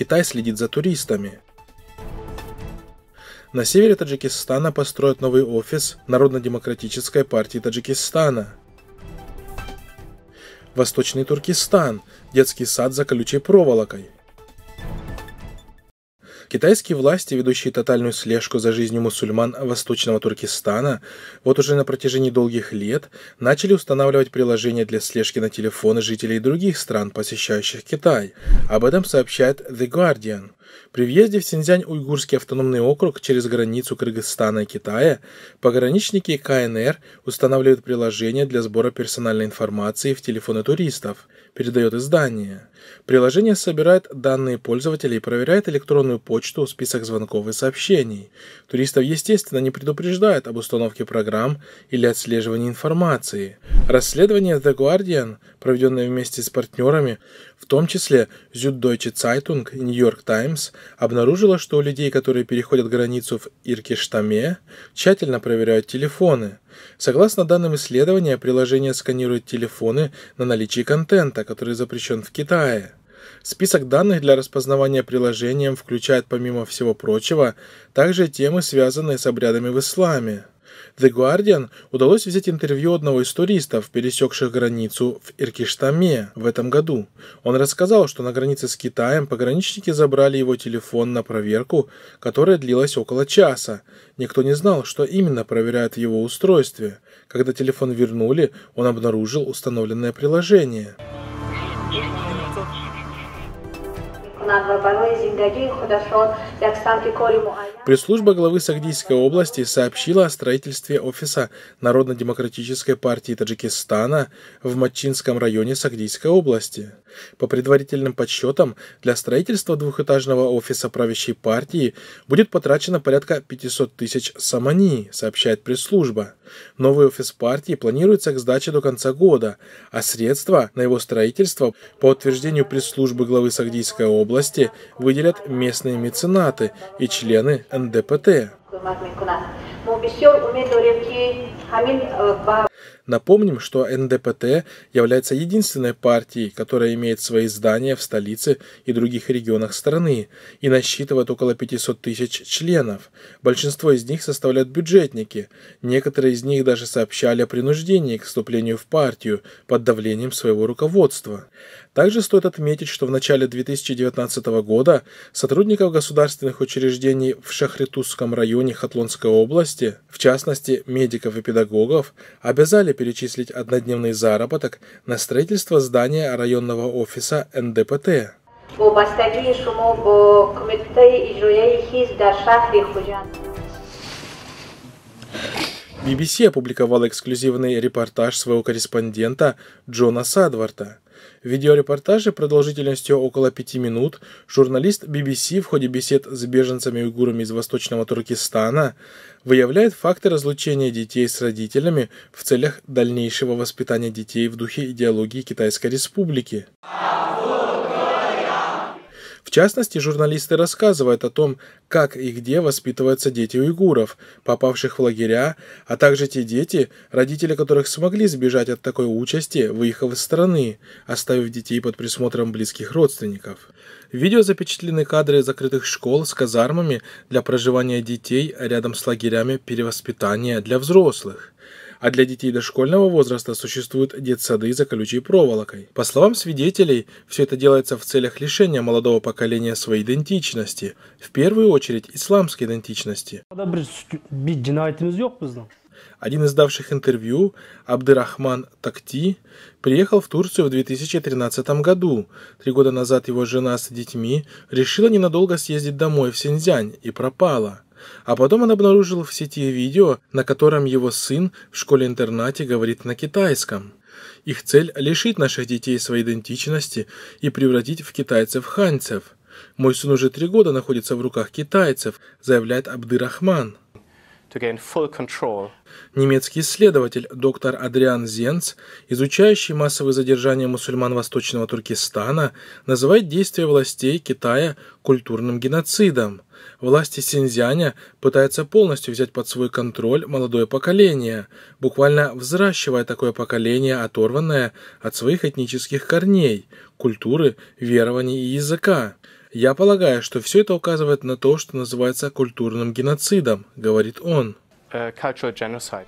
Китай следит за туристами. На севере Таджикистана построят новый офис Народно-демократической партии Таджикистана. Восточный Туркестан – детский сад за колючей проволокой – Китайские власти, ведущие тотальную слежку за жизнью мусульман Восточного Туркестана, вот уже на протяжении долгих лет начали устанавливать приложения для слежки на телефоны жителей других стран, посещающих Китай. Об этом сообщает The Guardian. При въезде в Синьцзянь Уйгурский автономный округ через границу Кыргызстана и Китая пограничники КНР устанавливают приложение для сбора персональной информации в телефоны туристов, передает издание. Приложение собирает данные пользователей и проверяет электронную почту, список звонков и сообщений. Туристов, естественно, не предупреждают об установке программ или отслеживании информации. Расследование The Guardian, проведенное вместе с партнерами, в том числе Süddeutsche Zeitung и New York Times, Times обнаружила, что у людей, которые переходят границу в Иркештаме, тщательно проверяют телефоны. Согласно данным исследования, приложение сканирует телефоны на наличие контента, который запрещен в Китае. Список данных для распознавания приложением включает, помимо всего прочего, также темы, связанные с обрядами в исламе. The Guardian удалось взять интервью одного из туристов, пересекших границу в Иркиштаме в этом году. Он рассказал, что на границе с Китаем пограничники забрали его телефон на проверку, которая длилась около часа. Никто не знал, что именно проверяют в его устройстве. Когда телефон вернули, он обнаружил установленное приложение. Thank Пресс-служба главы Сагдийской области сообщила о строительстве офиса Народно-демократической партии Таджикистана в Мачинском районе Сагдийской области. По предварительным подсчетам, для строительства двухэтажного офиса правящей партии будет потрачено порядка 500 тысяч самани, сообщает пресс-служба. Новый офис партии планируется к сдаче до конца года, а средства на его строительство, по утверждению пресс-службы главы Сагдийской области, области выделят местные меценаты и члены НДПТ. Э, Напомним, что НДПТ является единственной партией, которая имеет свои здания в столице и других регионах страны и насчитывает около 500 тысяч членов. Большинство из них составляют бюджетники. Некоторые из них даже сообщали о принуждении к вступлению в партию под давлением своего руководства. Также стоит отметить, что в начале 2019 года сотрудников государственных учреждений в Шахритусском районе районе Хатлонской области, в частности медиков и педагогов, обязали перечислить однодневный заработок на строительство здания районного офиса НДПТ. BBC опубликовала эксклюзивный репортаж своего корреспондента Джона Садварта – в видеорепортаже продолжительностью около пяти минут журналист BBC в ходе бесед с беженцами-уйгурами из Восточного Туркестана выявляет факты разлучения детей с родителями в целях дальнейшего воспитания детей в духе идеологии Китайской Республики. В частности, журналисты рассказывают о том, как и где воспитываются дети уйгуров, попавших в лагеря, а также те дети, родители которых смогли сбежать от такой участи, выехав из страны, оставив детей под присмотром близких родственников. В видео запечатлены кадры закрытых школ с казармами для проживания детей рядом с лагерями перевоспитания для взрослых а для детей дошкольного возраста существуют детсады за колючей проволокой. По словам свидетелей, все это делается в целях лишения молодого поколения своей идентичности, в первую очередь исламской идентичности. Один из давших интервью, Абдырахман Такти, приехал в Турцию в 2013 году. Три года назад его жена с детьми решила ненадолго съездить домой в Синьцзянь и пропала. А потом он обнаружил в сети видео, на котором его сын в школе-интернате говорит на китайском. Их цель – лишить наших детей своей идентичности и превратить в китайцев-ханьцев. «Мой сын уже три года находится в руках китайцев», – заявляет Абдырахман. Немецкий исследователь доктор Адриан Зенц, изучающий массовые задержания мусульман Восточного Туркестана, называет действия властей Китая культурным геноцидом. Власти Синьцзяня пытаются полностью взять под свой контроль молодое поколение, буквально взращивая такое поколение, оторванное от своих этнических корней, культуры, верований и языка. «Я полагаю, что все это указывает на то, что называется культурным геноцидом», — говорит он. Uh,